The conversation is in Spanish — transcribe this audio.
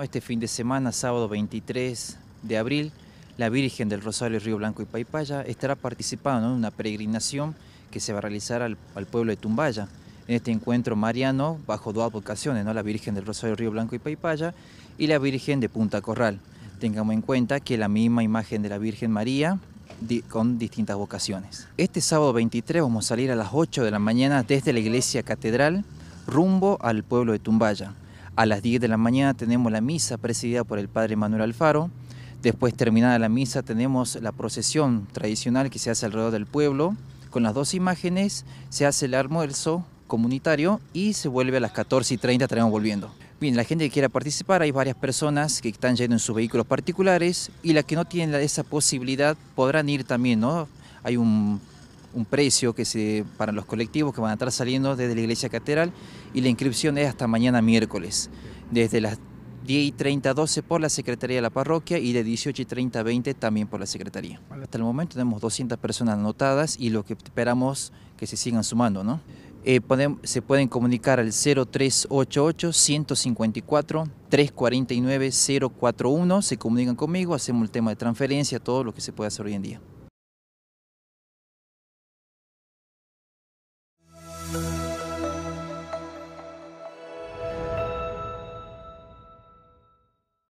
Este fin de semana, sábado 23 de abril, la Virgen del Rosario Río Blanco y Paipaya estará participando en una peregrinación que se va a realizar al, pueblo de Tumbaya. En este encuentro mariano, bajo dos vocaciones, la Virgen del Rosario Río Blanco y Paipaya y la Virgen de Punta Corral. Tengamos en cuenta que la misma imagen de la Virgen María con distintas vocaciones. Este sábado 23 vamos a salir a las 8 de la mañana desde la iglesia catedral rumbo al pueblo de Tumbaya. A las 10 de la mañana tenemos la misa presidida por el Padre Manuel Alfaro. Después terminada la misa tenemos la procesión tradicional que se hace alrededor del pueblo. Con las dos imágenes se hace el almuerzo comunitario y se vuelve a las 14 y 30 estaremos volviendo. Bien, la gente que quiera participar, hay varias personas que están yendo en sus vehículos particulares y las que no tienen esa posibilidad podrán ir también, ¿no? Hay un un precio que se, para los colectivos que van a estar saliendo desde la iglesia catedral y la inscripción es hasta mañana miércoles, desde las 10 y 30 12 por la Secretaría de la Parroquia y de 18 y 30 20 también por la Secretaría. Hasta el momento tenemos 200 personas anotadas y lo que esperamos que se sigan sumando, ¿no? Eh, se pueden comunicar al 0388-154-349-041, se comunican conmigo, hacemos el tema de transferencia, todo lo que se puede hacer hoy en día.